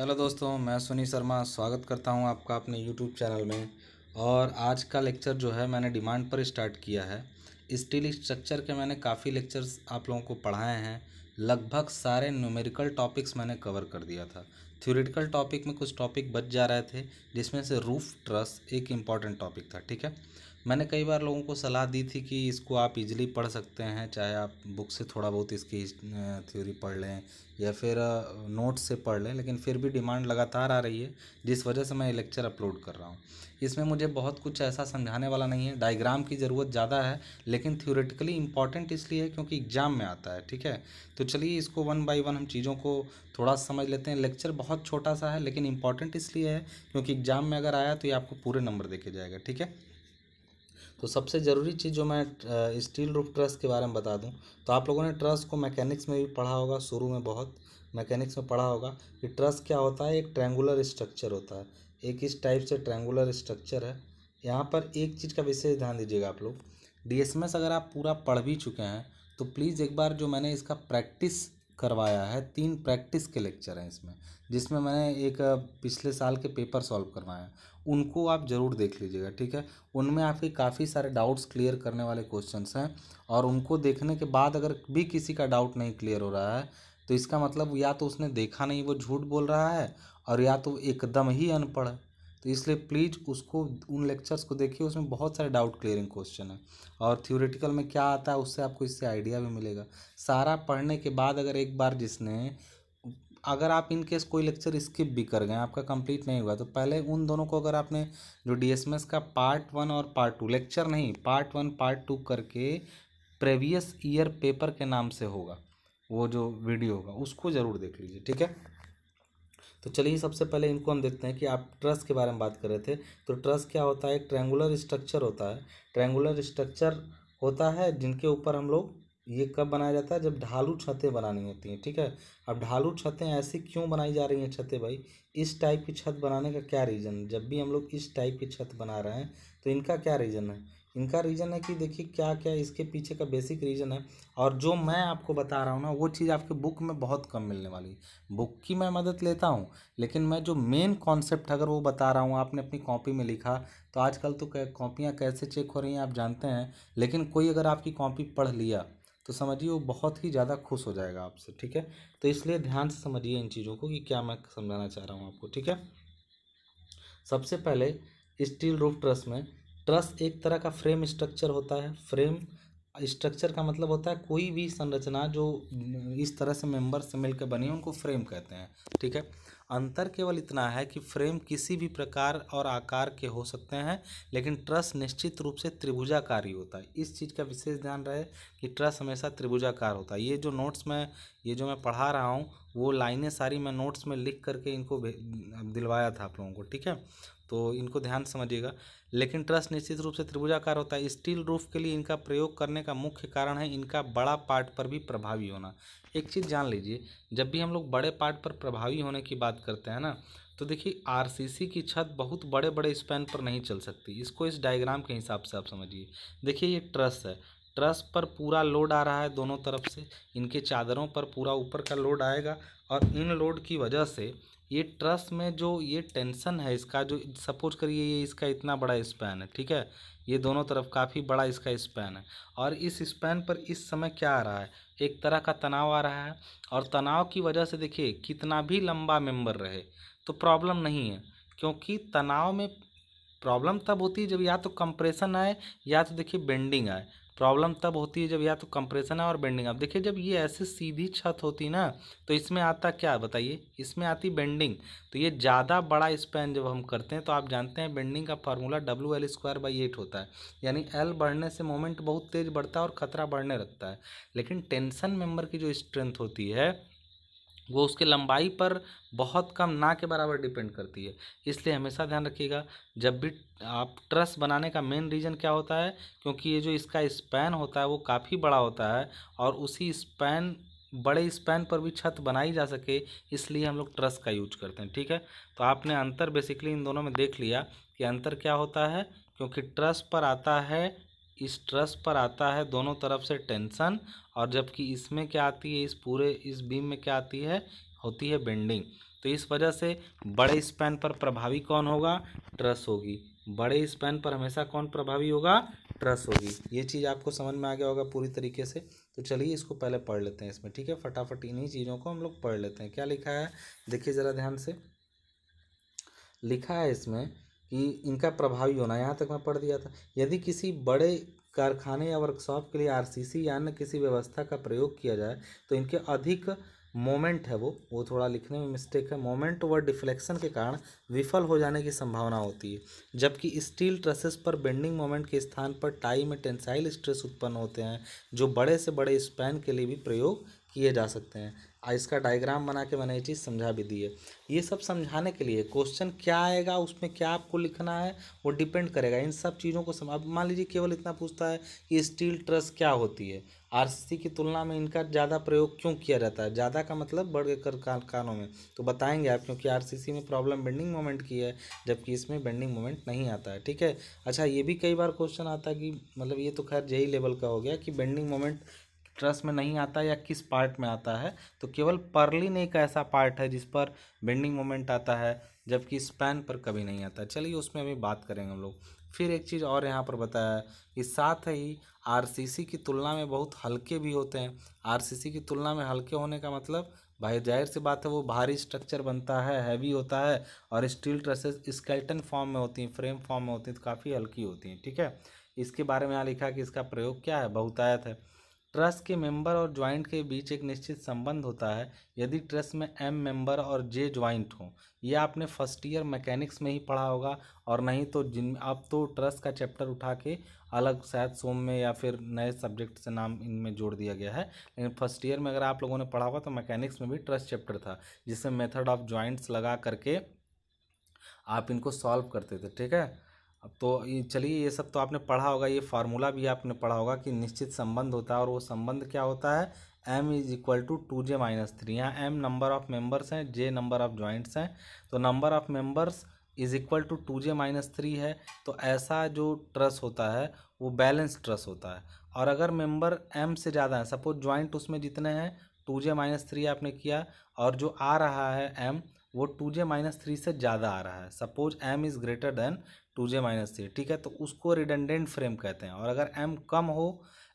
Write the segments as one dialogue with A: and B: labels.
A: hello दोस्तों मैं सुनी शर्मा स्वागत करता हूं आपका अपने यूट्यूब चैनल में और आज का लेक्चर जो है मैंने डिमांड पर स्टार्ट किया है स्टील स्ट्रक्चर के मैंने काफ़ी लेक्चर्स आप लोगों को पढ़ाए हैं लगभग सारे न्यूमेरिकल टॉपिक्स मैंने कवर कर दिया था थ्योरेटिकल टॉपिक में कुछ टॉपिक बच जा रहे थे जिसमें से रूफ ट्रस एक इम्पॉर्टेंट टॉपिक था ठीक है मैंने कई बार लोगों को सलाह दी थी कि इसको आप इजीली पढ़ सकते हैं चाहे आप बुक से थोड़ा बहुत इसकी थ्योरी पढ़ लें या फिर नोट्स से पढ़ लें लेकिन फिर भी डिमांड लगातार आ रही है जिस वजह से मैं ये लेक्चर अपलोड कर रहा हूँ इसमें मुझे बहुत कुछ ऐसा समझाने वाला नहीं है डायग्राम की ज़रूरत ज़्यादा है लेकिन थ्योरेटिकली इंपॉर्टेंट इसलिए है क्योंकि एग्ज़ाम में आता है ठीक है तो चलिए इसको वन बाई वन हम चीज़ों को थोड़ा समझ लेते हैं लेक्चर बहुत छोटा सा है लेकिन इंपॉर्टेंट इसलिए है क्योंकि एग्ज़ाम में अगर आया तो ये आपको पूरे नंबर देखे जाएगा ठीक है तो सबसे ज़रूरी चीज़ जो मैं स्टील रूफ ट्रस के बारे में बता दूं तो आप लोगों ने ट्रस को मैकेनिक्स में भी पढ़ा होगा शुरू में बहुत मैकेनिक्स में पढ़ा होगा कि ट्रस क्या होता है एक ट्रैंगुलर स्ट्रक्चर होता है एक इस टाइप से ट्रैंगुलर स्ट्रक्चर है यहाँ पर एक चीज़ का विशेष ध्यान दीजिएगा आप लोग डी अगर आप पूरा पढ़ भी चुके हैं तो प्लीज़ एक बार जो मैंने इसका प्रैक्टिस करवाया है तीन प्रैक्टिस के लेक्चर हैं इसमें जिसमें मैंने एक पिछले साल के पेपर सॉल्व करवाए हैं उनको आप ज़रूर देख लीजिएगा ठीक है उनमें आपके काफ़ी सारे डाउट्स क्लियर करने वाले क्वेश्चंस हैं और उनको देखने के बाद अगर भी किसी का डाउट नहीं क्लियर हो रहा है तो इसका मतलब या तो उसने देखा नहीं वो झूठ बोल रहा है और या तो एकदम ही अनपढ़ है तो इसलिए प्लीज़ उसको उन लेक्चर्स को देखिए उसमें बहुत सारे डाउट क्लियरिंग क्वेश्चन है और थ्योरेटिकल में क्या आता है उससे आपको इससे आइडिया भी मिलेगा सारा पढ़ने के बाद अगर एक बार जिसने अगर आप इन केस कोई लेक्चर स्किप भी कर गए आपका कंप्लीट नहीं हुआ तो पहले उन दोनों को अगर आपने जो डीएसएमएस का पार्ट वन और पार्ट टू लेक्चर नहीं पार्ट वन पार्ट टू करके प्रीवियस ईयर पेपर के नाम से होगा वो जो वीडियो होगा उसको ज़रूर देख लीजिए ठीक है तो चलिए सबसे पहले इनको हम देखते हैं कि आप ट्रस के बारे में बात कर रहे थे तो ट्रस क्या होता है एक ट्रैंगुलर स्ट्रक्चर होता है ट्रैंगुलर स्ट्रक्चर होता है जिनके ऊपर हम लोग ये कब बनाया जाता है जब ढालू छतें बनानी होती हैं ठीक है अब ढालू छतें ऐसी क्यों बनाई जा रही हैं छतें भाई इस टाइप की छत बनाने का क्या रीज़न जब भी हम लोग इस टाइप की छत बना रहे हैं तो इनका क्या रीज़न है इनका रीज़न है कि देखिए क्या क्या इसके पीछे का बेसिक रीज़न है और जो मैं आपको बता रहा हूँ ना वो चीज़ आपके बुक में बहुत कम मिलने वाली है बुक की मैं मदद लेता हूँ लेकिन मैं जो मेन कॉन्सेप्ट अगर वो बता रहा हूँ आपने अपनी कॉपी में लिखा तो आजकल तो कॉपियाँ कैसे चेक हो रही हैं आप जानते हैं लेकिन कोई अगर आपकी कॉपी पढ़ लिया तो समझिए वो बहुत ही ज़्यादा खुश हो जाएगा आपसे ठीक है तो इसलिए ध्यान से समझिए इन चीज़ों को कि क्या मैं समझाना चाह रहा हूँ आपको ठीक है सबसे पहले स्टील रूफ ट्रस में ट्रस एक तरह का फ्रेम स्ट्रक्चर होता है फ्रेम स्ट्रक्चर का मतलब होता है कोई भी संरचना जो इस तरह से मेंबर से मिलकर बनी है उनको फ्रेम कहते हैं ठीक है अंतर केवल इतना है कि फ्रेम किसी भी प्रकार और आकार के हो सकते हैं लेकिन ट्रस निश्चित रूप से त्रिभुजाकार ही होता है इस चीज़ का विशेष ध्यान रहे कि ट्रस हमेशा त्रिभुजाकार होता है ये जो नोट्स में ये जो मैं पढ़ा रहा हूँ वो लाइनें सारी मैं नोट्स में लिख करके इनको दिलवाया था आप लोगों को ठीक है तो इनको ध्यान समझिएगा लेकिन ट्रस निश्चित रूप से त्रिभुजाकार होता है स्टील रूफ के लिए इनका प्रयोग करने का मुख्य कारण है इनका बड़ा पार्ट पर भी प्रभावी होना एक चीज़ जान लीजिए जब भी हम लोग बड़े पार्ट पर प्रभावी होने की बात करते हैं ना तो देखिए आरसीसी की छत बहुत बड़े बड़े स्पैन पर नहीं चल सकती इसको इस डायग्राम के हिसाब से आप समझिए देखिए ये ट्रस है ट्रस पर पूरा लोड आ रहा है दोनों तरफ से इनके चादरों पर पूरा ऊपर का लोड आएगा और इन लोड की वजह से ये ट्रस में जो ये टेंसन है इसका जो सपोज करिए ये इसका इतना बड़ा स्पैन है ठीक है ये दोनों तरफ काफ़ी बड़ा इसका स्पैन है और इस स्पैन पर इस समय क्या आ रहा है एक तरह का तनाव आ रहा है और तनाव की वजह से देखिए कितना भी लंबा मेंबर रहे तो प्रॉब्लम नहीं है क्योंकि तनाव में प्रॉब्लम तब होती है जब या तो कंप्रेशन आए या तो देखिए बेंडिंग आए प्रॉब्लम तब होती है जब या तो कंप्रेशन है और बेंडिंग अब देखिए जब ये ऐसे सीधी छत होती ना तो इसमें आता क्या बताइए इसमें आती बेंडिंग तो ये ज़्यादा बड़ा स्पैन जब हम करते हैं तो आप जानते हैं बेंडिंग का formula W L square by eight होता है यानी एल बढ़ने से मोमेंट बहुत तेज़ बढ़ता है और खतरा बढ़ने लगता है लेकिन टेंसन मेम्बर की जो स्ट्रेंथ होती है वो उसके लंबाई पर बहुत कम ना के बराबर डिपेंड करती है इसलिए हमेशा ध्यान रखिएगा जब भी आप ट्रस बनाने का मेन रीज़न क्या होता है क्योंकि ये जो इसका स्पैन होता है वो काफ़ी बड़ा होता है और उसी स्पैन बड़े स्पैन पर भी छत बनाई जा सके इसलिए हम लोग ट्रस का यूज करते हैं ठीक है तो आपने अंतर बेसिकली इन दोनों में देख लिया कि अंतर क्या होता है क्योंकि ट्रस पर आता है इस ट्रस पर आता है दोनों तरफ से टेंशन और जबकि इसमें क्या आती है इस पूरे इस बीम में क्या आती है होती है बेंडिंग तो इस वजह से बड़े स्पैन पर प्रभावी कौन होगा ट्रस होगी बड़े स्पैन पर हमेशा कौन प्रभावी होगा ट्रस होगी ये चीज़ आपको समझ में आ गया होगा पूरी तरीके से तो चलिए इसको पहले पढ़ लेते हैं इसमें ठीक है फटाफट इन्हीं चीज़ों को हम लोग पढ़ लेते हैं क्या लिखा है देखिए ज़रा ध्यान से लिखा है इसमें कि इनका प्रभावी होना यहाँ तक मैं पढ़ दिया था यदि किसी बड़े कारखाने या वर्कशॉप के लिए आरसीसी या अन्य किसी व्यवस्था का प्रयोग किया जाए तो इनके अधिक मोमेंट है वो वो थोड़ा लिखने में मिस्टेक है मोमेंट व डिफ्लेक्शन के कारण विफल हो जाने की संभावना होती है जबकि स्टील ट्रसेस पर बेंडिंग मोमेंट के स्थान पर टाई में टेंसाइल स्ट्रेस उत्पन्न होते हैं जो बड़े से बड़े स्पैन के लिए भी प्रयोग किए जा सकते हैं इसका डायग्राम बना के मैंने ये चीज़ समझा भी दी है ये सब समझाने के लिए क्वेश्चन क्या आएगा उसमें क्या आपको लिखना है वो डिपेंड करेगा इन सब चीज़ों को सम अब मान लीजिए केवल इतना पूछता है कि स्टील ट्रस क्या होती है आरसीसी की तुलना में इनका ज़्यादा प्रयोग क्यों किया जाता है ज़्यादा का मतलब गए कारखानों में तो बताएंगे आप क्योंकि आर में प्रॉब्लम बेंडिंग मोमेंट की है जबकि इसमें बेंडिंग मोमेंट नहीं आता है ठीक है अच्छा ये भी कई बार क्वेश्चन आता है कि मतलब ये तो खैर यही लेवल e का हो गया कि बेंडिंग मोमेंट ट्रस में नहीं आता या किस पार्ट में आता है तो केवल पर्लिन एक ऐसा पार्ट है जिस पर बेंडिंग मोमेंट आता है जबकि स्पैन पर कभी नहीं आता चलिए उसमें अभी बात करेंगे हम लोग फिर एक चीज़ और यहाँ पर बताया है कि साथ ही आरसीसी की तुलना में बहुत हल्के भी होते हैं आरसीसी की तुलना में हल्के होने का मतलब भाई जाहिर सी बात है वो भारी स्ट्रक्चर बनता है हैवी होता है और स्टील ट्रसेस स्केल्टन फॉर्म में होती हैं फ्रेम फॉर्म में होती हैं तो काफ़ी हल्की होती हैं ठीक है इसके बारे में यहाँ लिखा कि इसका प्रयोग क्या है बहुतायत है ट्रस्ट के मेंबर और ज्वाइंट के बीच एक निश्चित संबंध होता है यदि ट्रस्ट में एम मेंबर और जे ज्वाइंट हों ये आपने फर्स्ट ईयर मैकेनिक्स में ही पढ़ा होगा और नहीं तो जिन आप तो ट्रस्ट का चैप्टर उठा के अलग शायद सोम में या फिर नए सब्जेक्ट से नाम इनमें जोड़ दिया गया है लेकिन फर्स्ट ईयर में अगर आप लोगों ने पढ़ा होगा तो मैकेनिक्स में भी ट्रस्ट चैप्टर था जिसमें मेथड ऑफ ज्वाइंट्स लगा करके आप इनको सॉल्व करते थे ठीक है अब तो ये चलिए ये सब तो आपने पढ़ा होगा ये फार्मूला भी आपने पढ़ा होगा कि निश्चित संबंध होता है और वो संबंध क्या होता है M is equal to two J minus three यहाँ एम नंबर ऑफ मेंबर्स हैं जे नंबर ऑफ जॉइंट्स हैं तो number of members is equal to two J minus three है तो ऐसा जो ट्रस होता है वो बैलेंस ट्रस होता है और अगर मेंबर एम से ज़्यादा है सपोज ज्वाइंट उसमें जितने हैं टू जे माइनस थ्री आपने किया और जो आ रहा है एम वो टू जे माइनस थ्री से ज़्यादा आ रहा है suppose M is greater than two J minus three ठीक है तो उसको रिडेंडेंट फ्रेम कहते हैं और अगर एम कम हो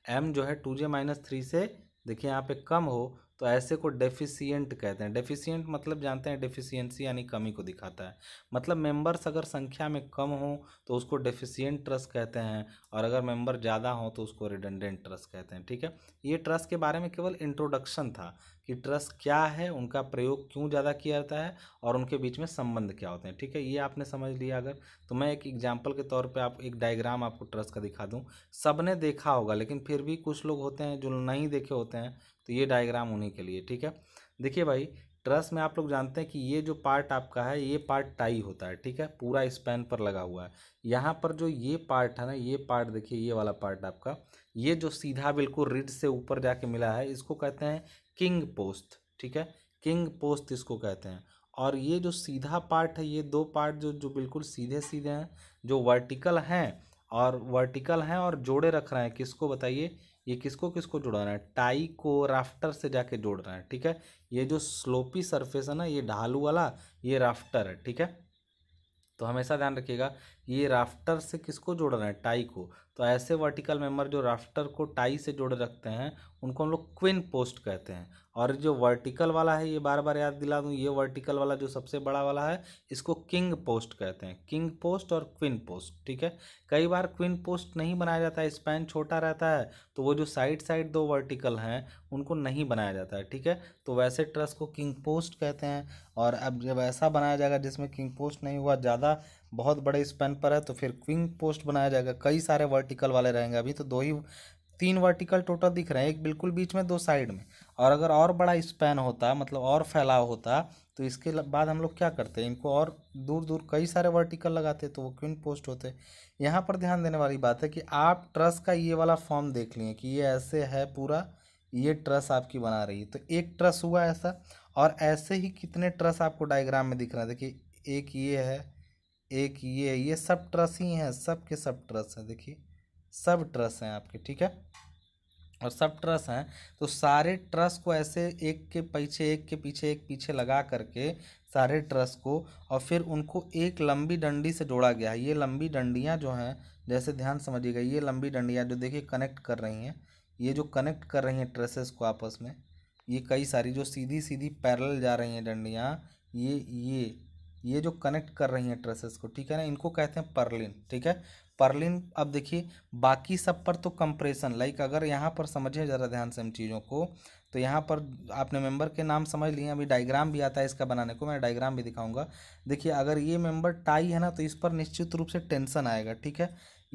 A: एम जो है टू जे माइनस थ्री से देखिए यहाँ पे कम हो तो ऐसे को डेफिशियंट कहते हैं डेफिशियंट मतलब जानते हैं डेफिशियंसी यानी कमी को दिखाता है मतलब मेंबर्स अगर संख्या में कम हो तो उसको डेफिशियंट ट्रस्ट कहते हैं और अगर मेंबर ज़्यादा हो तो उसको रिडेंडेंट ट्रस्ट कहते हैं ठीक है ये ट्रस्ट के बारे में केवल इंट्रोडक्शन था ट्रस्ट क्या है उनका प्रयोग क्यों ज़्यादा किया जाता है और उनके बीच में संबंध क्या होते हैं ठीक है ये आपने समझ लिया अगर तो मैं एक एग्जाम्पल के तौर पे आप एक डायग्राम आपको ट्रस का दिखा दूँ सब ने देखा होगा लेकिन फिर भी कुछ लोग होते हैं जो नहीं देखे होते हैं तो ये डायग्राम उन्हीं के लिए ठीक है देखिए भाई ट्रस में आप लोग जानते हैं कि ये जो पार्ट आपका है ये पार्ट टाई होता है ठीक है पूरा स्पैन पर लगा हुआ है यहाँ पर जो ये पार्ट है ना ये पार्ट देखिए ये वाला पार्ट आपका ये जो सीधा बिल्कुल रिड से ऊपर जाके मिला है इसको कहते हैं किंग पोस्ट ठीक है किंग पोस्ट इसको कहते हैं और ये जो सीधा पार्ट है ये दो पार्ट जो जो बिल्कुल सीधे सीधे हैं जो वर्टिकल हैं और वर्टिकल हैं और जोड़े रख रहे हैं किसको बताइए ये किसको किसको जोड़ा रहा है टाई को राफ्टर से जाके जोड़ रहा है ठीक है ये जो स्लोपी सरफेस है ना ये ढालू वाला ये राफ्टर है ठीक है तो हमेशा ध्यान रखिएगा ये राफ्टर से किसको जोड़ रहा है टाई को तो ऐसे वर्टिकल मेंबर जो राफ्टर को टाई से जोड़े रखते हैं उनको हम लोग क्विन पोस्ट कहते हैं और जो वर्टिकल वाला है ये बार बार याद दिला दूँ ये वर्टिकल वाला जो सबसे बड़ा वाला है इसको किंग पोस्ट कहते हैं किंग पोस्ट और क्वीन पोस्ट ठीक है कई बार क्विन पोस्ट नहीं बनाया जाता है स्पैन छोटा रहता है तो वो जो साइड साइड दो वर्टिकल हैं उनको नहीं बनाया जाता है ठीक है तो वैसे ट्रस को किंग पोस्ट कहते हैं और अब जब ऐसा बनाया जाएगा जिसमें किंग पोस्ट नहीं हुआ ज़्यादा बहुत बड़े स्पैन पर है तो फिर क्विंग पोस्ट बनाया जाएगा कई सारे वर्टिकल वाले रहेंगे अभी तो दो ही तीन वर्टिकल टोटल दिख रहे हैं एक बिल्कुल बीच में दो साइड में और अगर और बड़ा स्पैन होता मतलब और फैलाव होता तो इसके बाद हम लोग क्या करते हैं इनको और दूर दूर कई सारे वर्टिकल लगाते तो वो क्विन पोस्ट होते यहाँ पर ध्यान देने वाली बात है कि आप ट्रस का ये वाला फॉर्म देख लिए कि ये ऐसे है पूरा ये ट्रस आपकी बना रही है तो एक ट्रस हुआ ऐसा और ऐसे ही कितने ट्रस आपको डायग्राम में दिख रहा है देखिए एक ये है एक ये ये सब ट्रस ही हैं सब के सब ट्रस हैं देखिए सब ट्रस हैं आपके ठीक है और सब ट्रस हैं तो सारे ट्रस को ऐसे एक के पीछे एक के पीछे एक पीछे लगा करके सारे ट्रस को और फिर उनको एक लंबी डंडी से जोड़ा गया है ये लंबी डंडियाँ जो हैं जैसे ध्यान समझिएगा ये लंबी डंडियाँ जो देखिए कनेक्ट कर रही हैं ये जो कनेक्ट कर रही हैं ट्रसेस को आपस में ये कई सारी जो सीधी सीधी पैरल जा रही हैं डंडियाँ ये ये ये जो कनेक्ट कर रही हैं ट्रसेस को ठीक है ना इनको कहते हैं परलिन ठीक है पर्लिन अब देखिए बाकी सब पर तो कंप्रेशन लाइक अगर यहाँ पर समझें ज़रा ध्यान से हम चीज़ों को तो यहाँ पर आपने मेंबर के नाम समझ लिए अभी डायग्राम भी आता है इसका बनाने को मैं डायग्राम भी दिखाऊंगा देखिए अगर ये मेंबर टाई है ना तो इस पर निश्चित रूप से टेंशन आएगा ठीक है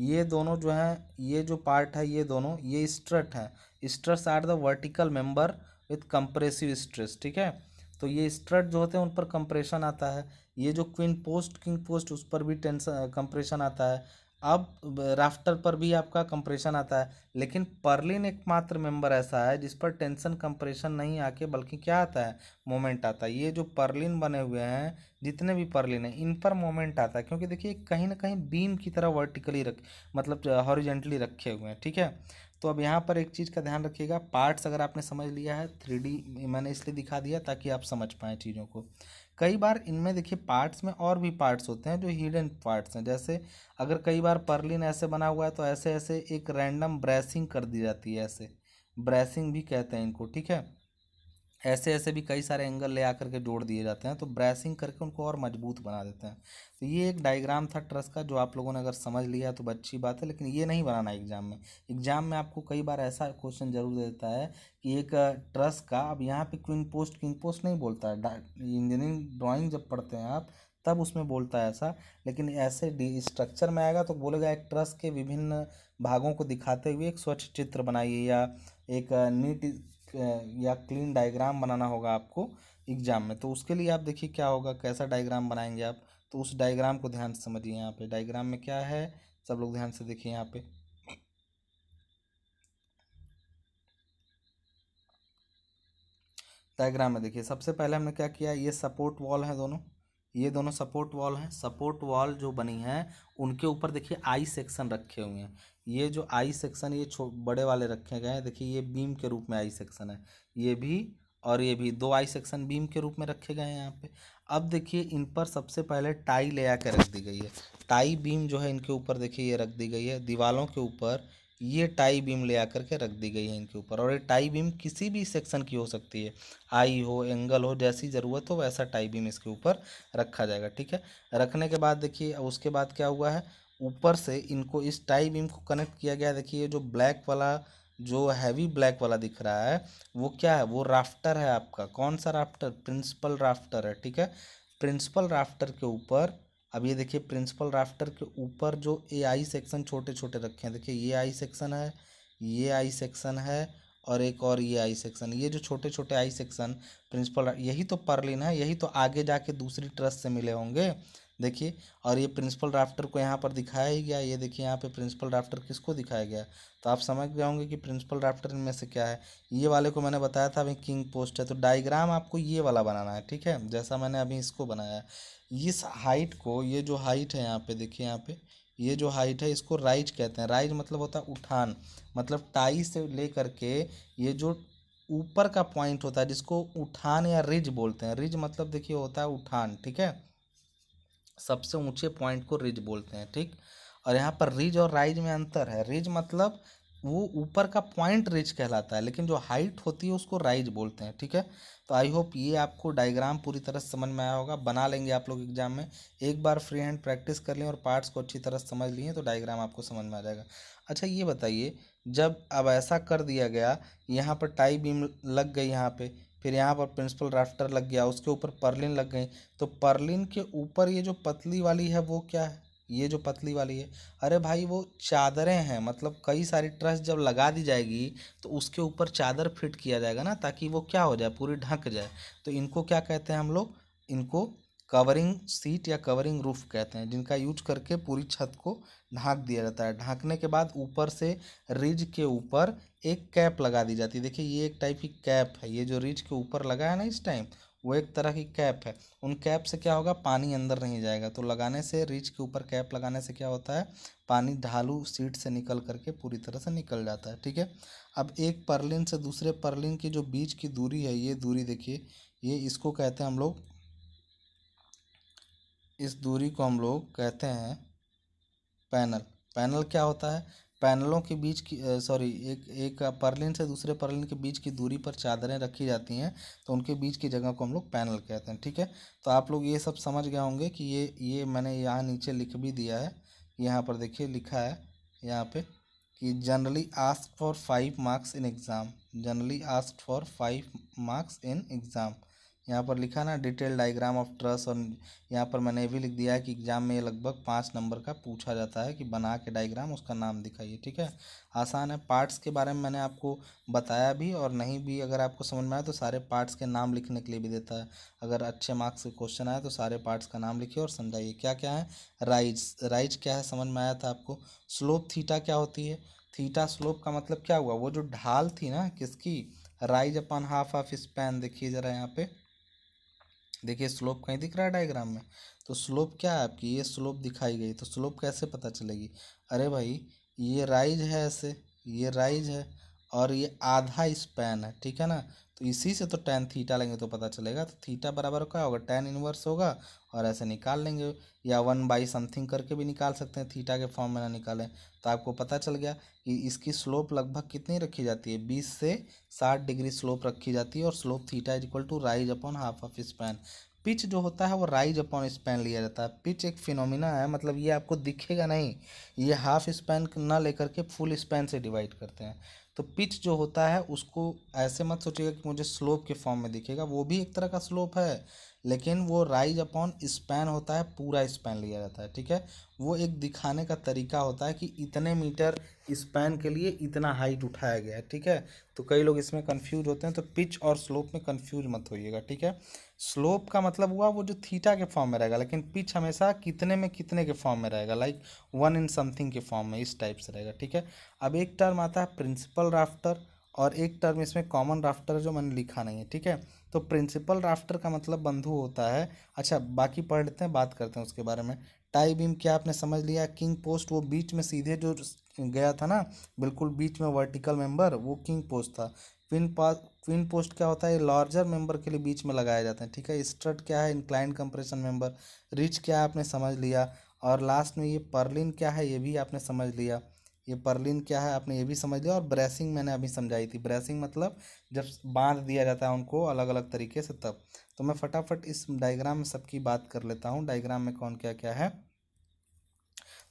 A: ये दोनों जो हैं ये जो पार्ट है ये दोनों ये स्ट्रट हैं struts are the vertical member with compressive stress ठीक है तो ये स्ट्रट जो होते हैं उन पर कंप्रेशन आता है ये जो क्वीन पोस्ट किंग पोस्ट उस पर भी टेंशन कंप्रेशन आता है अब राफ्टर पर भी आपका कंप्रेशन आता है लेकिन पर्लिन एकमात्र मेंबर ऐसा है जिस पर टेंशन कंप्रेशन नहीं आके बल्कि क्या आता है मोमेंट आता है ये जो पर्लिन बने हुए हैं जितने भी पर्लिन हैं इन पर मोमेंट आता है क्योंकि देखिए कहीं ना कहीं बीम की तरह वर्टिकली रख मतलब हॉरिजेंटली रखे हुए हैं ठीक है तो अब यहाँ पर एक चीज़ का ध्यान रखिएगा पार्ट्स अगर आपने समझ लिया है थ्री मैंने इसलिए दिखा दिया ताकि आप समझ पाएँ चीज़ों को कई बार इनमें देखिए पार्ट्स में और भी पार्ट्स होते हैं जो हिडन पार्ट्स हैं जैसे अगर कई बार पर्लिन ऐसे बना हुआ है तो ऐसे ऐसे एक रैंडम ब्रेसिंग कर दी जाती है ऐसे ब्रेसिंग भी कहते हैं इनको ठीक है ऐसे ऐसे भी कई सारे एंगल ले आकर के जोड़ दिए जाते हैं तो ब्रेसिंग करके उनको और मजबूत बना देते हैं तो ये एक डायग्राम था ट्रस का जो आप लोगों ने अगर समझ लिया तो अच्छी बात है लेकिन ये नहीं बनाना एग्जाम में एग्जाम में आपको कई बार ऐसा क्वेश्चन जरूर देता है कि एक ट्रस का अब यहाँ पे क्विन पोस्ट क्विन पोस्ट नहीं बोलता है इंजीनियरिंग ड्राॅइंग जब पढ़ते हैं आप तब उसमें बोलता है ऐसा लेकिन ऐसे स्ट्रक्चर में आएगा तो बोलेगा एक ट्रस के विभिन्न भागों को दिखाते हुए एक स्वच्छ चित्र बनाइए या एक नीट या क्लीन डायग्राम बनाना होगा आपको एग्जाम में तो उसके लिए आप देखिए क्या होगा कैसा डायग्राम बनाएंगे आप तो उस डायग्राम को ध्यान से समझिए यहाँ पे डायग्राम में क्या है सब लोग ध्यान से देखिए यहाँ पे डायग्राम में देखिए सबसे पहले हमने क्या किया ये सपोर्ट वॉल है दोनों ये दोनों सपोर्ट वॉल हैं सपोर्ट वॉल जो बनी है उनके ऊपर देखिए आई सेक्शन रखे हुए हैं ये जो आई सेक्शन ये छो बड़े वाले रखे गए हैं देखिए ये बीम के रूप में आई सेक्शन है ये भी और ये भी दो आई सेक्शन बीम के रूप में रखे गए हैं यहाँ पे अब देखिए इन पर सबसे पहले टाई ले आकर रख दी गई है टाई बीम जो है इनके ऊपर देखिए ये रख दी गई है दीवालों के ऊपर ये टाई बीम ले आकर के रख दी गई है इनके ऊपर और ये टाई बीम किसी भी सेक्शन की हो सकती है आई हो एंगल हो जैसी ज़रूरत हो वैसा टाई बीम इसके ऊपर रखा जाएगा ठीक है रखने के बाद देखिए उसके बाद क्या हुआ है ऊपर से इनको इस टाई बीम को कनेक्ट किया गया है देखिए जो ब्लैक वाला जो हैवी ब्लैक वाला दिख रहा है वो क्या है वो राफ्टर है आपका कौन सा राफ्टर प्रिंसिपल राफ्टर है ठीक है प्रिंसिपल राफ्टर के ऊपर अब ये देखिए प्रिंसिपल राफ्टर के ऊपर जो ए आई सेक्शन छोटे छोटे रखे हैं देखिए ये आई सेक्शन है ये आई सेक्शन है और एक और ये आई सेक्शन ये जो छोटे छोटे आई सेक्शन प्रिंसिपल यही तो पर्लिन है यही तो आगे जाके दूसरी ट्रस्ट से मिले होंगे देखिए और ये प्रिंसिपल राफ्टर को यहाँ पर दिखाया ही गया ये देखिए यहाँ पे प्रिंसिपल राफ्टर किसको दिखाया गया तो आप समझ गए होंगे कि प्रिंसिपल राफ्टर इनमें से क्या है ये वाले को मैंने बताया था अभी किंग पोस्ट है तो डाइग्राम आपको ये वाला बनाना है ठीक है जैसा मैंने अभी इसको बनाया है इस हाइट को ये जो हाइट है यहाँ पर देखिए यहाँ पर ये जो हाइट है इसको राइज कहते हैं राइज मतलब होता है उठान मतलब टाई से ले करके ये जो ऊपर का पॉइंट होता है जिसको उठान या रिज बोलते हैं रिज मतलब देखिए होता है उठान ठीक है सबसे ऊंचे पॉइंट को रिज बोलते हैं ठीक और यहाँ पर रिज और राइज में अंतर है रिज मतलब वो ऊपर का पॉइंट रिज कहलाता है लेकिन जो हाइट होती है उसको राइज बोलते हैं ठीक है तो आई होप ये आपको डायग्राम पूरी तरह समझ में आया होगा बना लेंगे आप लोग एग्जाम में एक बार फ्री हैंड प्रैक्टिस कर लें और पार्ट्स को अच्छी तरह समझ लिए तो डायग्राम आपको समझ में आ जाएगा अच्छा ये बताइए जब अब ऐसा कर दिया गया यहाँ पर टाई बीम लग गई यहाँ पर फिर यहाँ पर प्रिंसिपल राफ्टर लग गया उसके ऊपर पर्लिन लग गई तो पर्लिन के ऊपर ये जो पतली वाली है वो क्या है ये जो पतली वाली है अरे भाई वो चादरें हैं मतलब कई सारी ट्रस जब लगा दी जाएगी तो उसके ऊपर चादर फिट किया जाएगा ना ताकि वो क्या हो जाए पूरी ढक जाए तो इनको क्या कहते हैं हम लोग इनको कवरिंग सीट या कवरिंग रूफ कहते हैं जिनका यूज करके पूरी छत को ढाँक दिया जाता है ढाँकने के बाद ऊपर से रिज के ऊपर एक कैप लगा दी जाती है देखिए ये एक टाइप की कैप है ये जो रिज के ऊपर लगा है ना इस टाइम वो एक तरह की कैप है उन कैप से क्या होगा पानी अंदर नहीं जाएगा तो लगाने से रिज के ऊपर कैप लगाने से क्या होता है पानी ढालू सीट से निकल करके पूरी तरह से निकल जाता है ठीक है अब एक परलिन से दूसरे परलिन की जो बीच की दूरी है ये दूरी देखिए ये इसको कहते हैं हम लोग इस दूरी को हम लोग कहते हैं पैनल पैनल क्या होता है पैनलों के बीच की सॉरी एक एक परलिन से दूसरे परलिन के बीच की दूरी पर चादरें रखी जाती हैं तो उनके बीच की जगह को हम लोग पैनल कहते हैं ठीक है तो आप लोग ये सब समझ गए होंगे कि ये ये मैंने यहाँ नीचे लिख भी दिया है यहाँ पर देखिए लिखा है यहाँ पे कि generally ask for five marks in exam generally ask for five marks in exam यहाँ पर लिखा ना डिटेल डायग्राम ऑफ ट्रस और यहाँ पर मैंने ये भी लिख दिया है कि एग्जाम में लगभग पाँच नंबर का पूछा जाता है कि बना के डायग्राम उसका नाम दिखाइए ठीक है आसान है पार्ट्स के बारे में मैंने आपको बताया भी और नहीं भी अगर आपको समझ में आया तो सारे पार्ट्स के नाम लिखने के लिए भी देता है अगर अच्छे मार्क्स के क्वेश्चन आए तो सारे पार्ट्स का नाम लिखिए और समझाइए क्या क्या है राइज राइज क्या है समझ में आया था आपको स्लोप थीटा क्या होती है थीटा स्लोप का मतलब क्या हुआ वो जो ढाल थी ना किसकी rise upon half half span देखिए ज़रा यहाँ पे देखिए स्लोप कहीं दिख रहा है डायग्राम में तो स्लोप क्या है आपकी ये स्लोप दिखाई गई तो स्लोप कैसे पता चलेगी अरे भाई ये राइज है ऐसे ये राइज है और ये आधा स्पैन है ठीक है ना तो इसी से तो टेन थीटा लेंगे तो पता चलेगा तो थीटा बराबर क्या होगा टेन इनवर्स होगा और ऐसे निकाल लेंगे या वन बाई समथिंग करके भी निकाल सकते हैं थीटा के फॉर्म में ना निकालें तो आपको पता चल गया कि इसकी स्लोप लगभग कितनी रखी जाती है बीस से साठ डिग्री स्लोप रखी जाती है और slope theta is equal to rise upon half of span pitch जो होता है वो राइज अपॉन स्पैन लिया जाता है पिच एक फिनोमिना है मतलब ये आपको दिखेगा नहीं ये हाफ स्पैन ना लेकर के फुल स्पैन से डिवाइड करते हैं तो पिच जो होता है उसको ऐसे मत सोचिएगा कि मुझे स्लोप के फॉर्म में दिखेगा वो भी एक तरह का स्लोप है लेकिन वो राइज अपॉन स्पैन होता है पूरा स्पैन लिया जाता है ठीक है वो एक दिखाने का तरीका होता है कि इतने मीटर स्पैन के लिए इतना हाइट उठाया गया है ठीक है तो कई लोग इसमें कन्फ्यूज होते हैं तो पिच और स्लोप में कन्फ्यूज मत होइएगा ठीक है स्लोप का मतलब हुआ वो जो थीटा के फॉर्म में रहेगा लेकिन पिच हमेशा कितने में कितने के फॉर्म में रहेगा लाइक वन इन समथिंग के फॉर्म में इस टाइप से रहेगा ठीक है अब एक टर्म आता है प्रिंसिपल राफ्टर और एक टर्म इसमें कॉमन राफ्टर जो मैंने लिखा नहीं है ठीक है तो प्रिंसिपल राफ्टर का मतलब बंधु होता है अच्छा बाकी पढ़ लेते हैं बात करते हैं उसके बारे में टाई बीम क्या आपने समझ लिया किंग पोस्ट वो बीच में सीधे जो गया था ना बिल्कुल बीच में वर्टिकल मेंबर वो किंग पोस्ट था क्विन पास क्विन पोस्ट क्या होता है लार्जर मेंबर के लिए बीच में लगाया जाता है ठीक है स्ट्रट क्या है इंक्लाइन कंप्रेशन मेंबर रिच क्या है आपने समझ लिया और लास्ट में ये पर्लिन क्या है ये भी आपने समझ लिया ये पर्लिन क्या है आपने ये भी समझ लिया और ब्रेसिंग मैंने अभी समझाई थी ब्रेसिंग मतलब जब बांध दिया जाता है उनको अलग अलग तरीके से तब तो मैं फटाफट इस डायग्राम में सबकी बात कर लेता हूँ डायग्राम में कौन क्या क्या है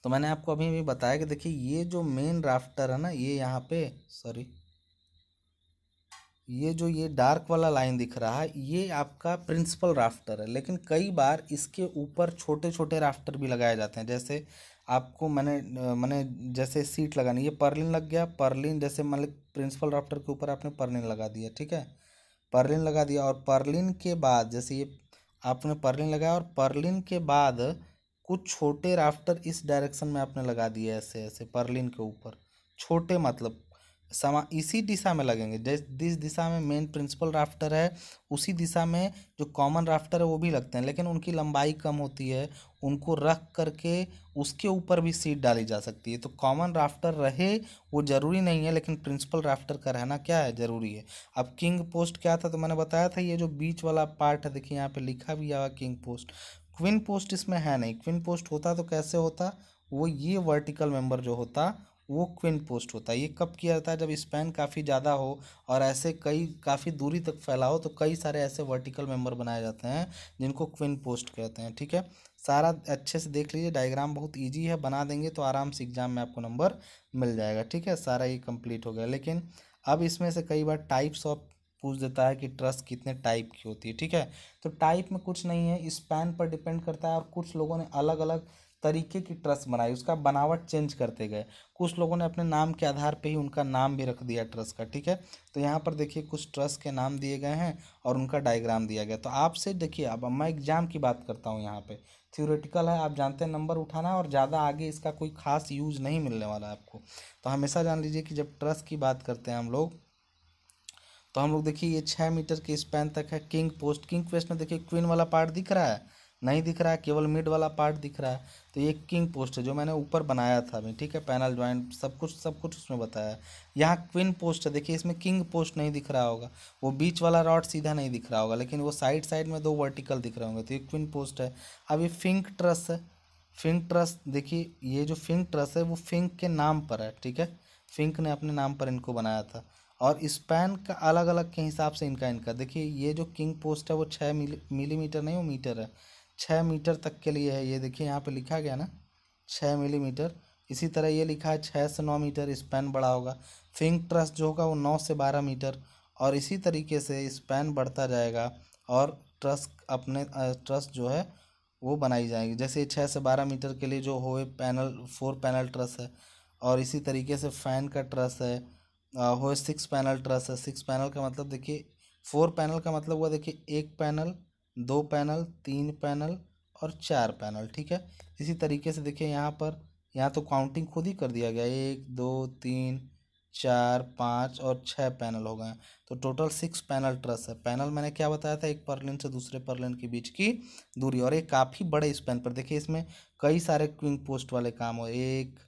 A: तो मैंने आपको अभी भी बताया कि देखिए ये जो मेन राफ्टर है ना ये यहाँ पे सॉरी ये जो ये डार्क वाला लाइन दिख रहा है ये आपका प्रिंसिपल राफ्टर है लेकिन कई बार इसके ऊपर छोटे छोटे राफ्टर भी लगाए जाते हैं जैसे आपको मैंने मैंने जैसे सीट लगानी ये पर्लिन लग गया पर्लिन जैसे मतलब प्रिंसिपल राफ्टर के ऊपर आपने पर्लिन लगा दिया ठीक है पर्लिन लगा दिया और पर्लिन के बाद जैसे ये आपने पर्लिन लगाया और पर्लिन के बाद कुछ छोटे राफ्टर इस डायरेक्शन में आपने लगा दिए ऐसे ऐसे पर्लिन के ऊपर छोटे मतलब समा इसी दिशा में लगेंगे जिस जिस दिशा में मेन प्रिंसिपल राफ्टर है उसी दिशा में जो कॉमन राफ्टर है वो भी लगते हैं लेकिन उनकी लंबाई कम होती है उनको रख करके उसके ऊपर भी सीट डाली जा सकती है तो कॉमन राफ्टर रहे वो ज़रूरी नहीं है लेकिन प्रिंसिपल राफ्टर का रहना क्या है ज़रूरी है अब किंग पोस्ट क्या था तो मैंने बताया था ये जो बीच वाला पार्ट है देखिए यहाँ पर लिखा भी हुआ किंग पोस्ट क्विन पोस्ट इसमें है नहीं क्विन पोस्ट होता तो कैसे होता वो ये वर्टिकल मेंबर जो होता वो क्विन पोस्ट होता है ये कब किया जाता है जब स्पैन काफ़ी ज़्यादा हो और ऐसे कई काफ़ी दूरी तक फैला हो तो कई सारे ऐसे वर्टिकल मेंबर बनाए जाते हैं जिनको क्विन पोस्ट कहते हैं ठीक है सारा अच्छे से देख लीजिए डायग्राम बहुत ईजी है बना देंगे तो आराम से एग्जाम में आपको नंबर मिल जाएगा ठीक है सारा ये कंप्लीट हो गया लेकिन अब इसमें से कई बार टाइप्स ऑफ पूछ देता है कि ट्रस्ट कितने टाइप की होती है ठीक है तो टाइप में कुछ नहीं है स्पैन पर डिपेंड करता है और कुछ लोगों ने अलग अलग तरीके की ट्रस्ट बनाई उसका बनावट चेंज करते गए कुछ लोगों ने अपने नाम के आधार पे ही उनका नाम भी रख दिया ट्रस्ट का ठीक है तो यहाँ पर देखिए कुछ ट्रस्ट के नाम दिए गए हैं और उनका डायग्राम दिया गया तो आपसे देखिए अब मैं एग्जाम की बात करता हूँ यहाँ पे थ्योरेटिकल है आप जानते हैं नंबर उठाना है और ज़्यादा आगे इसका कोई खास यूज नहीं मिलने वाला है आपको तो हमेशा जान लीजिए कि जब ट्रस्ट की बात करते हैं हम लोग तो हम लोग देखिए ये छः मीटर के स्पैन तक है किंग पोस्ट किंग पोस्ट में देखिए क्वीन वाला पार्ट दिख रहा है नहीं दिख रहा है केवल मिड वाला पार्ट दिख रहा है तो ये किंग पोस्ट है जो मैंने ऊपर बनाया था अभी ठीक है पैनल ज्वाइंट सब कुछ सब कुछ उसमें बताया है यहाँ क्विन पोस्ट है देखिए इसमें किंग पोस्ट नहीं दिख रहा होगा वो बीच वाला रॉड सीधा नहीं दिख रहा होगा लेकिन वो साइड साइड में दो वर्टिकल दिख रहे होंगे तो ये क्विन पोस्ट है अब ये फिंक ट्रस है फिंक ट्रस देखिए ये जो फिंक ट्रस है वो फिंक के नाम पर है ठीक है फिंक ने अपने नाम पर इनको बनाया था और स्पैन का अलग अलग के हिसाब से इनका इनका देखिए ये जो किंग पोस्ट है वो छः मिली मिलीमीटर नहीं वो मीटर है छः मीटर तक के लिए है ये देखिए यहाँ पे लिखा गया ना छः मिलीमीटर इसी तरह ये लिखा है छः से नौ मीटर स्पैन बड़ा होगा फिंग ट्रस जो होगा वो नौ से बारह मीटर और इसी तरीके से स्पैन बढ़ता जाएगा और ट्रस अपने ट्रस जो है वो बनाई जाएगी जैसे छः से बारह मीटर के लिए जो हो पैनल फोर पैनल ट्रस है और इसी तरीके से फ़ैन का ट्रस है हो सिक्स पैनल ट्रस है सिक्स पैनल का मतलब देखिए फोर पैनल का मतलब हुआ देखिए एक पैनल दो पैनल तीन पैनल और चार पैनल ठीक है इसी तरीके से देखिए यहाँ पर यहाँ तो काउंटिंग खुद ही कर दिया गया एक दो तीन चार पाँच और छः पैनल हो गए तो टोटल सिक्स पैनल ट्रस है पैनल मैंने क्या बताया था एक परलिन से दूसरे परलिन के बीच की दूरी और ये काफ़ी बड़े स्पैन पर देखिए इसमें कई सारे क्विंग पोस्ट वाले काम हो एक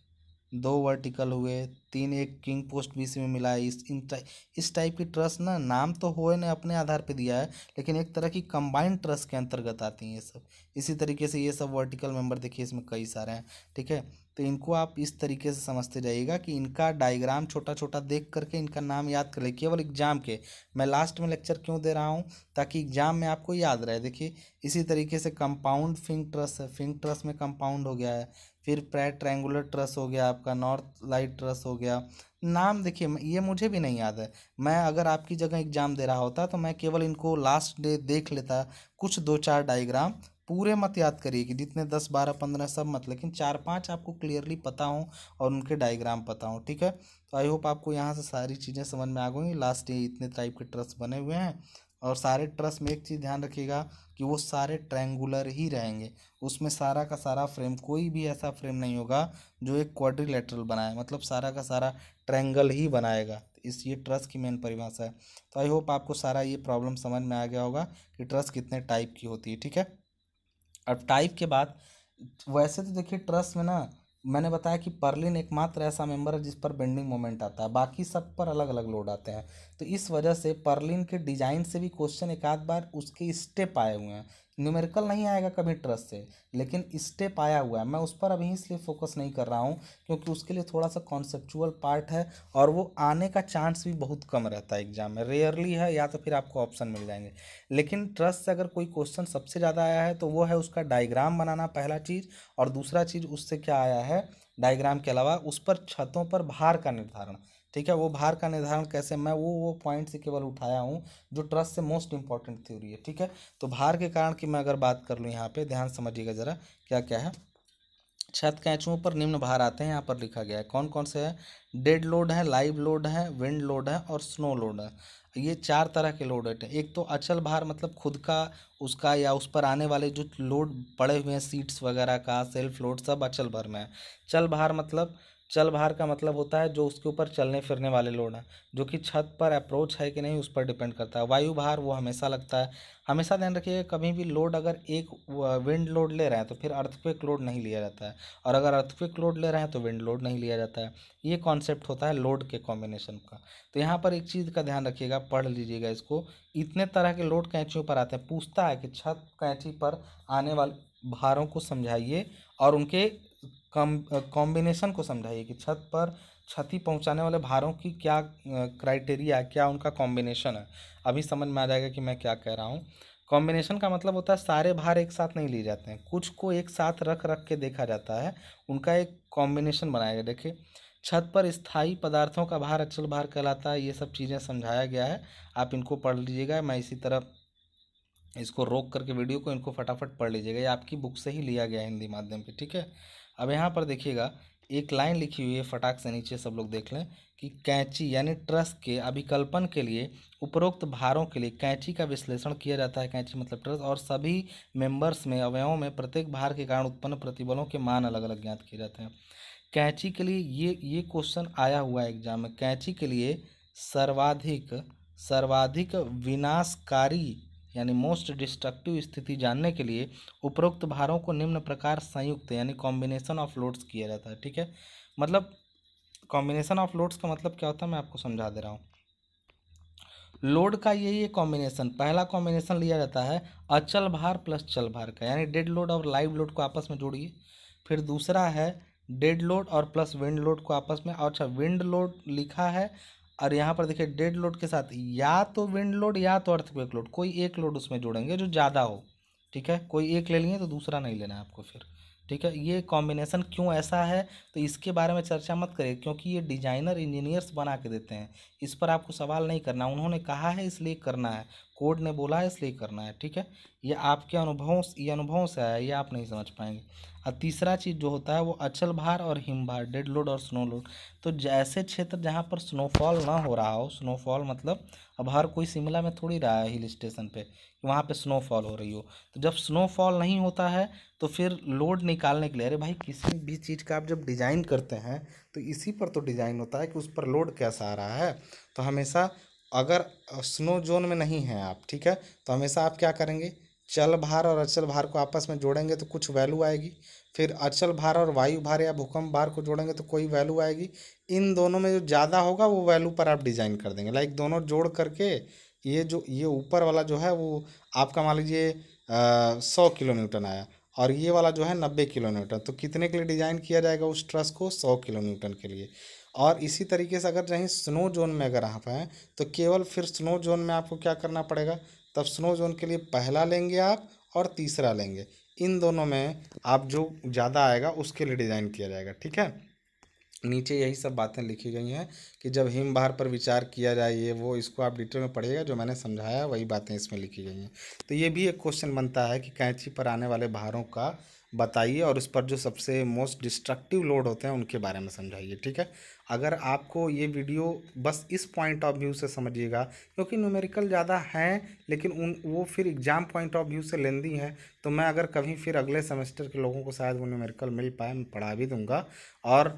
A: दो वर्टिकल हुए तीन एक किंग पोस्ट भी इसमें में मिला है इस इन टाइप इस टाइप की ट्रस्ट ना नाम तो हुए ने अपने आधार पे दिया है लेकिन एक तरह की कंबाइंड ट्रस्ट के अंतर्गत आती हैं ये सब इसी तरीके से ये सब वर्टिकल मेंबर देखिए इसमें कई सारे हैं ठीक है तो इनको आप इस तरीके से समझते जाइएगा कि इनका डायग्राम छोटा छोटा देख करके इनका नाम याद कर ले केवल एग्जाम के मैं लास्ट में लेक्चर क्यों दे रहा हूँ ताकि एग्जाम में आपको याद रहे देखिए इसी तरीके से कंपाउंड फिंग ट्रस्ट है फिंग ट्रस्ट में कंपाउंड हो गया है फिर प्रैट ट्रायंगुलर ट्रस हो गया आपका नॉर्थ लाइट ट्रस हो गया नाम देखिए ये मुझे भी नहीं याद है मैं अगर आपकी जगह एग्जाम दे रहा होता तो मैं केवल इनको लास्ट डे देख लेता कुछ दो चार डायग्राम पूरे मत याद करिए कि जितने दस बारह पंद्रह सब मत लेकिन चार पांच आपको क्लियरली पता हो और उनके डायग्राम पता हो ठीक है तो आई होप आपको यहाँ से सारी चीज़ें समझ में आ गई लास्ट डे इतने टाइप के ट्रस्ट बने हुए हैं और सारे ट्रस में एक चीज़ ध्यान रखिएगा कि वो सारे ट्रायंगुलर ही रहेंगे उसमें सारा का सारा फ्रेम कोई भी ऐसा फ्रेम नहीं होगा जो एक क्वाड्रिलेटरल बनाए मतलब सारा का सारा ट्रायंगल ही बनाएगा इस ये ट्रस की मेन परिभाषा है तो आई होप आपको सारा ये प्रॉब्लम समझ में आ गया होगा कि ट्रस कितने टाइप की होती है ठीक है अब टाइप के बाद वैसे तो देखिए ट्रस में ना मैंने बताया कि पर्लिन एकमात्र ऐसा मेंबर है जिस पर बेंडिंग मोमेंट आता है बाकी सब पर अलग अलग लोड आते हैं तो इस वजह से पर्लिन के डिज़ाइन से भी क्वेश्चन एक आध बार उसके स्टेप आए हुए हैं न्यूमेरिकल नहीं आएगा कभी ट्रस्ट से लेकिन स्टेप आया हुआ है मैं उस पर अभी इसलिए फोकस नहीं कर रहा हूँ क्योंकि उसके लिए थोड़ा सा कॉन्सेप्चुअल पार्ट है और वो आने का चांस भी बहुत कम रहता है एग्जाम में रेयरली है या तो फिर आपको ऑप्शन मिल जाएंगे लेकिन ट्रस्ट से अगर कोई क्वेश्चन सबसे ज़्यादा आया है तो वो है उसका डायग्राम बनाना पहला चीज़ और दूसरा चीज़ उससे क्या आया है डायग्राम के अलावा उस पर छतों पर भार का निर्धारण ठीक है वो भार का निर्धारण कैसे मैं वो वो पॉइंट से केवल उठाया हूँ जो ट्रस्ट से मोस्ट इंपॉर्टेंट थ्योरी है ठीक है तो भार के कारण की मैं अगर बात कर लूँ यहाँ पे ध्यान समझिएगा ज़रा क्या क्या है छत कैचुओं पर निम्न भार आते हैं यहाँ पर लिखा गया है कौन कौन से है डेड लोड है लाइव लोड है विंड लोड है और स्नो लोड है ये चार तरह के लोड हैं एक तो अचल भार मतलब खुद का उसका या उस पर आने वाले जो लोड पड़े हुए हैं सीट्स वगैरह का सेल्फ लोड सब अचल भार में है चल भार मतलब चल भार का मतलब होता है जो उसके ऊपर चलने फिरने वाले लोड हैं जो कि छत पर अप्रोच है कि नहीं उस पर डिपेंड करता है वायु भार वो हमेशा लगता है हमेशा ध्यान रखिएगा कभी भी लोड अगर एक विंड लोड ले रहे हैं तो फिर अर्थक्विक लोड नहीं लिया जाता है और अगर अर्थक्विक लोड ले रहे हैं तो विंड लोड नहीं लिया जाता है ये कॉन्सेप्ट होता है लोड के कॉम्बिनेशन का तो यहाँ पर एक चीज़ का ध्यान रखिएगा पढ़ लीजिएगा इसको इतने तरह के लोड कैंचियों पर आते हैं पूछता है कि छत कैंची पर आने वाले भारों को समझाइए और उनके कॉम्बिनेशन को समझाइए कि छत पर क्षति पहुंचाने वाले भारों की क्या क्राइटेरिया है क्या उनका कॉम्बिनेशन है अभी समझ में आ जाएगा कि मैं क्या कह रहा हूँ कॉम्बिनेशन का मतलब होता है सारे भार एक साथ नहीं लिए जाते हैं कुछ को एक साथ रख रख के देखा जाता है उनका एक कॉम्बिनेशन बनाया गया देखिए छत पर स्थायी पदार्थों का भार अचल भार कहलाता है ये सब चीज़ें समझाया गया है आप इनको पढ़ लीजिएगा मैं इसी तरह इसको रोक करके वीडियो को इनको फटाफट पढ़ लीजिएगा ये आपकी बुक से ही लिया गया है हिंदी माध्यम पे ठीक है अब यहाँ पर देखिएगा एक लाइन लिखी हुई है फटाक से नीचे सब लोग देख लें कि कैंची यानी ट्रस के अभिकल्पन के लिए उपरोक्त भारों के लिए कैंची का विश्लेषण किया जाता है कैंची मतलब ट्रस और सभी मेंबर्स में अवयवों में प्रत्येक भार के कारण उत्पन्न प्रतिबलों के मान अलग अलग ज्ञात किए जाते हैं कैंची के लिए ये ये क्वेश्चन आया हुआ है एग्जाम में कैंची के लिए सर्वाधिक सर्वाधिक विनाशकारी यानी मोस्ट डिस्ट्रक्टिव स्थिति जानने के लिए उपरोक्त भारों को निम्न प्रकार संयुक्त यानी कॉम्बिनेशन ऑफ लोड्स किया जाता है ठीक है मतलब कॉम्बिनेशन ऑफ लोड्स का मतलब क्या होता है मैं आपको समझा दे रहा हूँ लोड का ये ये कॉम्बिनेशन पहला कॉम्बिनेशन लिया जाता है अचल भार प्लस चल भार का यानी डेड लोड और लाइव लोड को आपस में जोड़िए फिर दूसरा है डेड लोड और प्लस विंड लोड को आपस में अच्छा विंड लोड लिखा है और यहाँ पर देखिए डेड लोड के साथ या तो विंड लोड या तो अर्थक्वेक लोड कोई एक लोड उसमें जोड़ेंगे जो ज़्यादा हो ठीक है कोई एक ले लिए तो दूसरा नहीं लेना है आपको फिर ठीक है ये कॉम्बिनेशन क्यों ऐसा है तो इसके बारे में चर्चा मत करें क्योंकि ये डिजाइनर इंजीनियर्स बना के देते हैं इस पर आपको सवाल नहीं करना उन्होंने कहा है इसलिए करना है कोड ने बोला है इसलिए करना है ठीक है ये आपके अनुभवों ये अनुभवों से आया ये आप नहीं समझ पाएंगे और तीसरा चीज़ जो होता है वो अचल भार और हिम भार डेड लोड और स्नो लोड तो जैसे क्षेत्र जहाँ पर स्नोफॉल ना हो रहा हो स्नोफॉल मतलब अब हर कोई शिमला में थोड़ी रहा है हिल स्टेशन पर कि वहाँ पर स्नोफॉल हो रही हो तो जब स्नोफॉल नहीं होता है तो फिर लोड निकालने के लिए अरे भाई किसी भी चीज़ का आप जब डिज़ाइन करते हैं तो इसी पर तो डिज़ाइन होता है कि उस पर लोड कैसा आ रहा है तो हमेशा अगर स्नो जोन में नहीं हैं आप ठीक है तो हमेशा आप क्या करेंगे चल भार और अचल भार को आपस में जोड़ेंगे तो कुछ वैल्यू आएगी फिर अचल भार और वायु भार या भूकंप भार को जोड़ेंगे तो कोई वैल्यू आएगी इन दोनों में जो ज़्यादा होगा वो वैल्यू पर आप डिज़ाइन कर देंगे लाइक दोनों जोड़ करके ये जो ये ऊपर वाला जो है वो आपका मान लीजिए सौ किलो न्यूटन आया और ये वाला जो है नब्बे किलो न्यूटन तो कितने के लिए डिज़ाइन किया जाएगा उस ट्रस को सौ किलो न्यूटन के लिए और इसी तरीके से अगर कहीं स्नो जोन में अगर आप हैं तो केवल फिर स्नो जोन में आपको क्या करना पड़ेगा तब स्नो जोन के लिए पहला लेंगे आप और तीसरा लेंगे इन दोनों में आप जो ज़्यादा आएगा उसके लिए डिज़ाइन किया जाएगा ठीक है नीचे यही सब बातें लिखी गई हैं कि जब हिम बाहर पर विचार किया जाए ये वो इसको आप डिटेल में पढ़िएगा जो मैंने समझाया वही बातें इसमें लिखी गई हैं तो ये भी एक क्वेश्चन बनता है कि कैंची पर आने वाले भारों का बताइए और उस पर जो सबसे मोस्ट डिस्ट्रक्टिव लोड होते हैं उनके बारे में समझाइए ठीक है अगर आपको ये वीडियो बस इस पॉइंट ऑफ व्यू से समझिएगा क्योंकि न्यूमेरिकल ज़्यादा हैं लेकिन उन वो फिर एग्ज़ाम पॉइंट ऑफ व्यू से लेंदी हैं तो मैं अगर कभी फिर अगले सेमेस्टर के लोगों को शायद वो न्यूमेरिकल मिल पाए मैं पढ़ा भी दूंगा और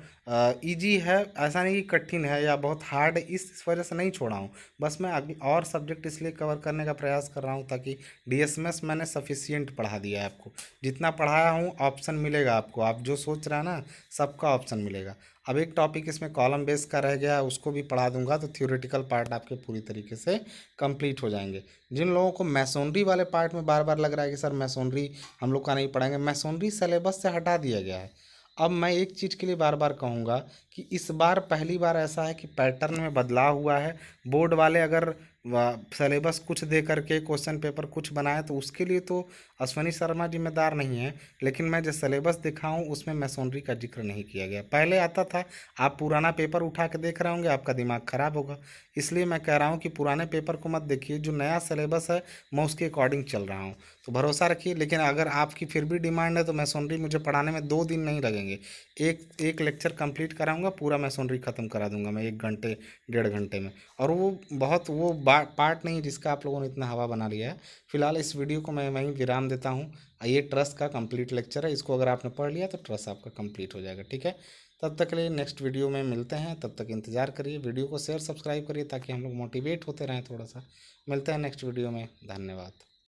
A: ईजी है ऐसा नहीं कि कठिन है या बहुत हार्ड इस वजह से नहीं छोड़ा हूँ बस मैं और सब्जेक्ट इसलिए कवर करने का प्रयास कर रहा हूँ ताकि डी मैंने सफिशियंट पढ़ा दिया है आपको जितना पढ़ाया हूँ दोनों ऑप्शन मिलेगा आपको आप जो सोच रहे हैं ना सबका ऑप्शन मिलेगा अब एक टॉपिक इसमें कॉलम बेस का रह गया उसको भी पढ़ा दूंगा तो थ्योरेटिकल पार्ट आपके पूरी तरीके से कंप्लीट हो जाएंगे जिन लोगों को मैसोनरी वाले पार्ट में बार बार लग रहा है कि सर मैसोनरी हम लोग का नहीं पढ़ाएंगे मैसोनरी सिलेबस से हटा दिया गया है अब मैं एक चीज़ के लिए बार बार कहूँगा कि इस बार पहली बार ऐसा है कि पैटर्न में बदलाव हुआ है बोर्ड वाले अगर सलेबस कुछ दे करके क्वेश्चन पेपर कुछ बनाए तो उसके लिए तो अश्वनी शर्मा जिम्मेदार नहीं है लेकिन मैं जो सलेबस दिखाऊँ उसमें मैसोनरी का जिक्र नहीं किया गया पहले आता था आप पुराना पेपर उठा के देख रहे होंगे आपका दिमाग ख़राब होगा इसलिए मैं कह रहा हूँ कि पुराने पेपर को मत देखिए जो नया सलेबस है मैं उसके अकॉर्डिंग चल रहा हूँ तो भरोसा रखिए लेकिन अगर आपकी फिर भी डिमांड है तो मैसोनरी मुझे पढ़ाने में दो दिन नहीं लगेंगे एक एक लेक्चर कंप्लीट कराऊँगा पूरा मैसोनरी ख़त्म करा दूंगा मैं एक घंटे डेढ़ घंटे में और वो बहुत वो बात पार्ट नहीं जिसका आप लोगों ने इतना हवा बना लिया है फिलहाल इस वीडियो को मैं वहीं विराम देता हूँ ये ट्रस्ट का कंप्लीट लेक्चर है इसको अगर आपने पढ़ लिया तो ट्रस्ट आपका कंप्लीट हो जाएगा ठीक है तब तक के लिए नेक्स्ट वीडियो में मिलते हैं तब तक इंतजार करिए वीडियो को शेयर सब्सक्राइब करिए ताकि हम लोग मोटिवेट होते रहें थोड़ा सा मिलते हैं नेक्स्ट वीडियो में धन्यवाद